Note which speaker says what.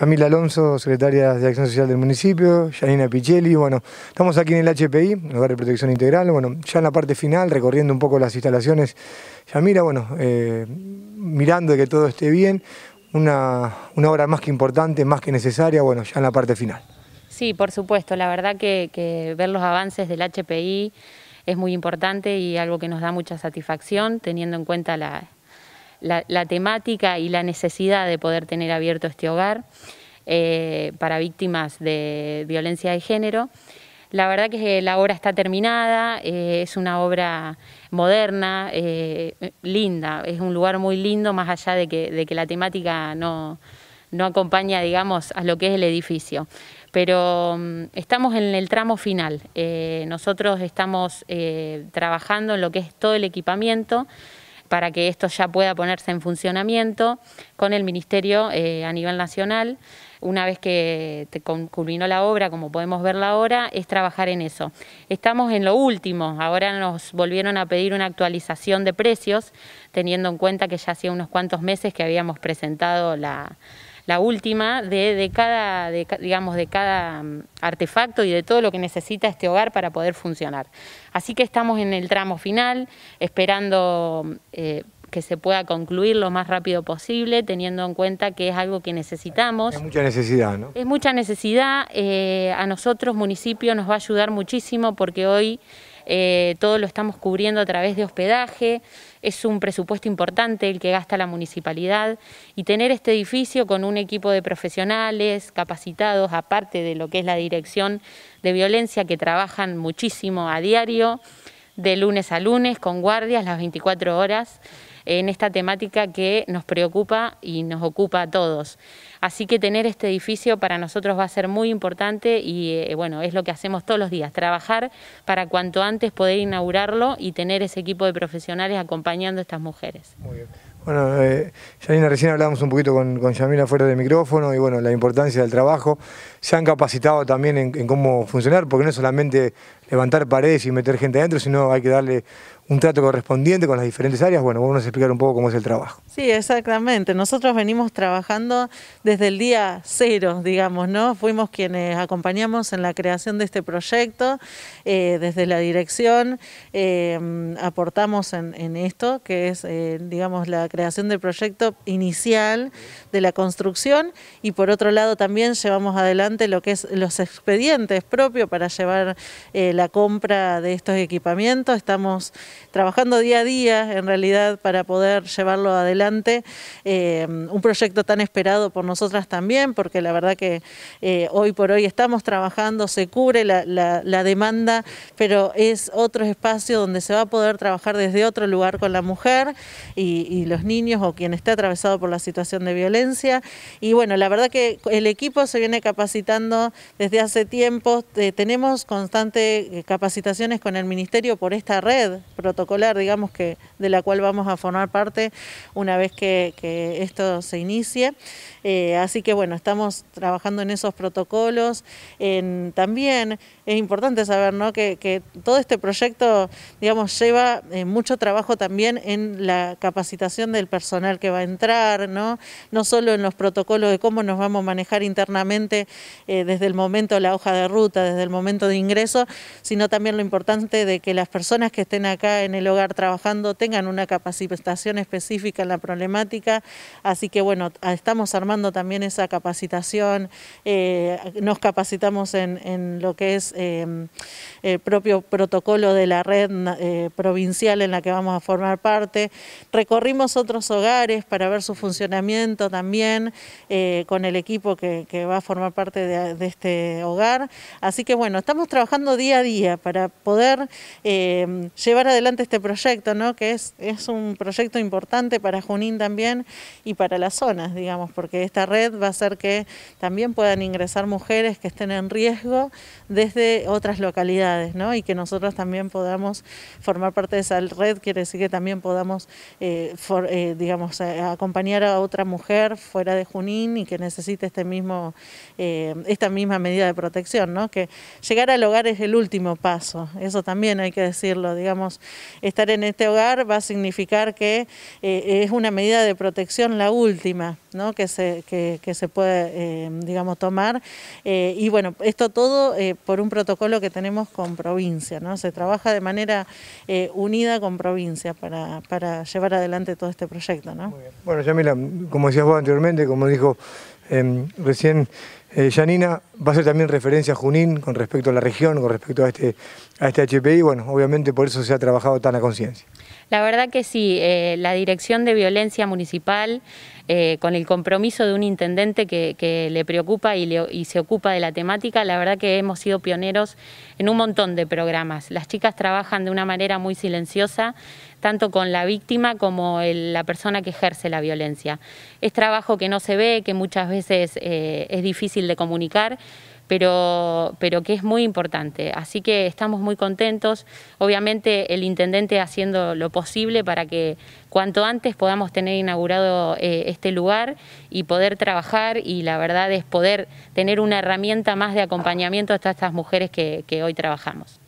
Speaker 1: Yamil Alonso, secretaria de Acción Social del municipio, Yanina Pichelli, bueno, estamos aquí en el HPI, Lugar de Protección Integral, bueno, ya en la parte final, recorriendo un poco las instalaciones, Yamila, bueno, eh, mirando que todo esté bien, una, una obra más que importante, más que necesaria, bueno, ya en la parte final.
Speaker 2: Sí, por supuesto, la verdad que ver los avances del HPI es muy importante y algo que nos da mucha satisfacción, teniendo en cuenta la la, temática y la necesidad de poder tener abierto este hogar eh, para víctimas de violencia de género. La verdad que la obra está terminada, eh, es una obra moderna, eh, linda, es un lugar muy lindo, más allá de que, la temática no, no, acompaña, digamos, a lo que es el edificio. Pero mm, estamos en el tramo final, nosotros estamos trabajando en lo que es todo el equipamiento, para que esto ya pueda ponerse en funcionamiento con el Ministerio eh, a nivel nacional. Una vez que culminó la obra, como podemos verla ahora, es trabajar en eso. Estamos en lo último, ahora nos volvieron a pedir una actualización de precios, teniendo en cuenta que ya hacía unos cuantos meses que habíamos presentado la, la última, de, cada, digamos, de cada mm, artefacto y de todo lo que necesita este hogar para poder funcionar. Así que estamos en el tramo final, esperando... Mm, eh, que se pueda concluir lo más rápido posible, teniendo en cuenta que es algo que necesitamos. Es mucha
Speaker 1: necesidad, ¿no?
Speaker 2: Es mucha necesidad. Eh, a nosotros, municipio, nos va a ayudar muchísimo porque hoy eh, todo lo estamos cubriendo a través de hospedaje, es un presupuesto importante el que gasta la municipalidad y tener este edificio con un equipo de profesionales capacitados, aparte de lo que es la dirección de violencia, que trabajan muchísimo a diario, de lunes a lunes, con guardias las 24 horas en esta temática que nos preocupa y nos ocupa a todos. Así que tener este edificio para nosotros va a ser muy importante y eh, bueno, es lo que hacemos todos los días, trabajar para cuanto antes poder inaugurarlo y tener ese equipo de profesionales acompañando a estas
Speaker 1: mujeres. Muy bien. Bueno, eh, recién hablábamos un poquito con, con Yamila fuera del micrófono y bueno, la importancia del trabajo. Se han capacitado también en, en cómo funcionar, porque no es solamente levantar paredes y meter gente adentro, sino hay que darle un trato correspondiente con las diferentes áreas. Bueno, vamos a explicar un poco cómo es el trabajo.
Speaker 3: Sí, exactamente. Nosotros venimos trabajando desde el día cero, digamos, ¿no? Fuimos quienes acompañamos en la creación de este proyecto, eh, desde la dirección eh, aportamos en, esto, que es, eh, digamos, la creación del proyecto inicial de la construcción y por otro lado también llevamos adelante lo que es los expedientes propios para llevar la compra de estos equipamientos. Estamos trabajando día a día, en realidad, para poder llevarlo adelante. Eh, un proyecto tan esperado por nosotras también, porque la verdad que eh, hoy por hoy estamos trabajando, se cubre la, demanda, pero es otro espacio donde se va a poder trabajar desde otro lugar con la mujer y, los niños o quien esté atravesado por la situación de violencia. Y bueno, la verdad que el equipo se viene capacitando desde hace tiempo. Eh, tenemos constantes capacitaciones con el Ministerio por esta red, protocolar, digamos, que, de la cual vamos a formar parte una vez que, esto se inicie. Eh, así que bueno, estamos trabajando en esos protocolos. también es importante saber que, todo este proyecto, digamos, lleva eh, mucho trabajo también en la capacitación del personal que va a entrar, ¿no? No solo en los protocolos de cómo nos vamos a manejar internamente eh, desde el momento de la hoja de ruta, desde el momento de ingreso, sino también lo importante de que las personas que estén acá en el hogar trabajando tengan una capacitación específica en la problemática. Así que bueno, estamos armando también esa capacitación, eh, nos capacitamos en, lo que es em, el propio protocolo de la red eh, provincial en la que vamos a formar parte. Recorrimos otros hogares para ver su funcionamiento también eh, con el equipo que, va a formar parte de, este hogar. Así que bueno, estamos trabajando día a día para poder em, llevar a adelante este proyecto, ¿no? que es, es un proyecto importante para Junín también y para las zonas, digamos, porque esta red va a hacer que también puedan ingresar mujeres que estén en riesgo desde otras localidades ¿no? y que nosotros también podamos formar parte de esa red, quiere decir que también podamos, eh, eh, digamos, eh, acompañar a otra mujer fuera de Junín y que necesite este mismo, esta misma medida de protección, ¿no? que llegar al hogar es el último paso, eso también hay que decirlo, digamos, Estar en este hogar va a significar que eh, es una medida de protección la última que, se, se puede, eh, digamos, tomar. Eh, y bueno, esto todo por un protocolo que tenemos con provincia, ¿no? Se trabaja de manera unida con provincia para, llevar adelante todo este proyecto, Muy bien.
Speaker 1: Bueno, Yamila, como decías vos anteriormente, como dijo em, recién... Yanina, eh, Janina va a ser también referencia a Junín con respecto a la región, con respecto a este, a este HPI. Bueno, obviamente por eso se ha trabajado tan a conciencia.
Speaker 2: La verdad que sí, eh, la Dirección de Violencia Municipal eh, con el compromiso de un intendente que, le preocupa y, se ocupa de la temática, la verdad que hemos sido pioneros en un montón de programas. Las chicas trabajan de una manera muy silenciosa, tanto con la víctima como la persona que ejerce la violencia. Es trabajo que no se ve, que muchas veces eh, es difícil de comunicar, pero, pero que es muy importante. Así que estamos muy contentos, obviamente el intendente haciendo lo posible para que cuanto antes podamos tener inaugurado eh, este lugar y poder trabajar y la verdad es poder tener una herramienta más de acompañamiento a estas mujeres que hoy trabajamos.